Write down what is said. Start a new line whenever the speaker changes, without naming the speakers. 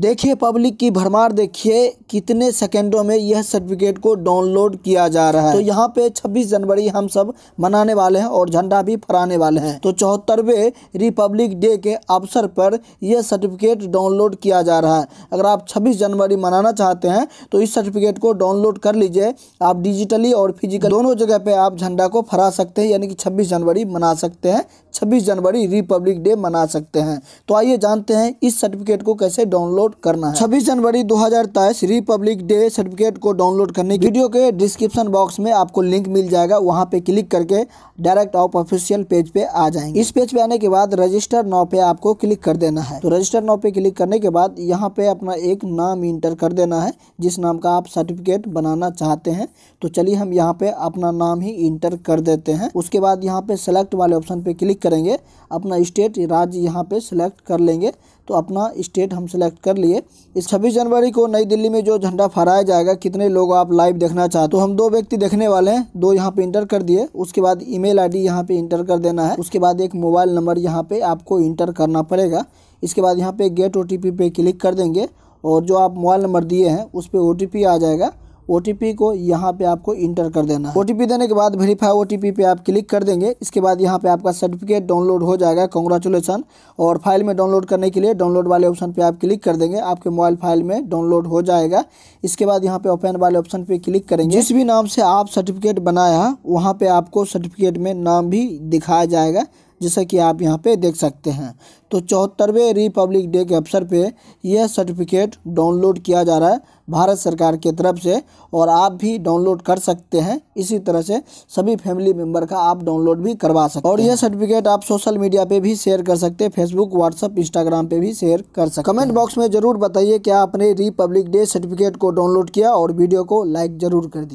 देखिए पब्लिक की भरमार देखिए कितने सेकंडों में यह सर्टिफिकेट को डाउनलोड किया जा रहा है तो यहाँ पे 26 जनवरी हम सब मनाने वाले हैं और झंडा भी फहराने वाले हैं तो चौहत्तरवे रिपब्लिक डे के अवसर पर यह सर्टिफिकेट डाउनलोड किया जा रहा है अगर आप 26 जनवरी मनाना चाहते हैं तो इस सर्टिफिकेट को डाउनलोड कर लीजिए आप डिजिटली और फिजिकल दोनों जगह पर आप झंडा को फहरा सकते हैं यानी कि छब्बीस जनवरी मना सकते हैं छब्बीस जनवरी रिपब्लिक डे मना सकते हैं तो आइए जानते हैं इस सर्टिफिकेट को कैसे डाउनलोड डाउनलोड करना है छब्बीस जनवरी दो हजार तेईस रिपब्लिक डे सर्टिफिकेट को डाउनलोड करने वीडियो के डिस्क्रिप्शन बॉक्स में आपको लिंक मिल जाएगा वहाँ पे क्लिक करके डायरेक्ट आप ऑफिशियल पेज पे आ जाएंगे इस पेज पे आने के बाद रजिस्टर नाव पे आपको क्लिक कर देना है तो रजिस्टर नाव पे क्लिक करने के बाद यहाँ पे अपना एक नाम इंटर कर देना है जिस नाम का आप सर्टिफिकेट बनाना चाहते हैं तो चलिए हम यहाँ पे अपना नाम ही इंटर कर देते हैं उसके बाद यहाँ पे सेलेक्ट वाले ऑप्शन पे क्लिक करेंगे अपना स्टेट राज्य यहाँ पे सिलेक्ट कर लेंगे तो अपना स्टेट हम सिलेक्ट कर कर लिए इस छब्बीस जनवरी को नई दिल्ली में जो झंडा फहराया जाएगा कितने लोग आप लाइव देखना चाहते तो हम दो व्यक्ति देखने वाले हैं दो यहाँ पे इंटर कर दिए उसके बाद ईमेल आईडी यहाँ पे इंटर कर देना है उसके बाद एक मोबाइल नंबर यहाँ पे आपको इंटर करना पड़ेगा इसके बाद यहाँ पे गेट ओ पे क्लिक कर देंगे और जो आप मोबाइल नंबर दिए हैं उस पर ओ आ जाएगा ओ को यहाँ पे आपको इंटर कर देना है ओ देने के बाद वेरीफाई ओ पे आप क्लिक कर देंगे इसके बाद यहाँ पे आपका सर्टिफिकेट डाउनलोड हो जाएगा कॉन्ग्रेचुलेसन और फाइल में डाउनलोड करने के लिए डाउनलोड वाले ऑप्शन पे आप क्लिक कर देंगे आपके मोबाइल फाइल में डाउनलोड हो जाएगा इसके बाद यहाँ पे ओपन वाले ऑप्शन पे क्लिक करेंगे जिस भी नाम से आप सर्टिफिकेट बनाया वहाँ पे आपको सर्टिफिकेट में नाम भी दिखाया जाएगा जैसा कि आप यहाँ पे देख सकते हैं तो चौहत्तरवें रिपब्लिक डे के अवसर पे यह सर्टिफिकेट डाउनलोड किया जा रहा है भारत सरकार की तरफ से और आप भी डाउनलोड कर सकते हैं इसी तरह से सभी फैमिली मेम्बर का आप डाउनलोड भी करवा सकते हैं और यह सर्टिफिकेट आप सोशल मीडिया पे भी शेयर कर सकते हैं फेसबुक व्हाट्सअप इंस्टाग्राम पे भी शेयर कर सकते कमेंट बॉक्स में जरूर बताइए क्या आपने रिपब्लिक डे सर्टिफिकेट को डाउनलोड किया और वीडियो को लाइक जरूर कर दी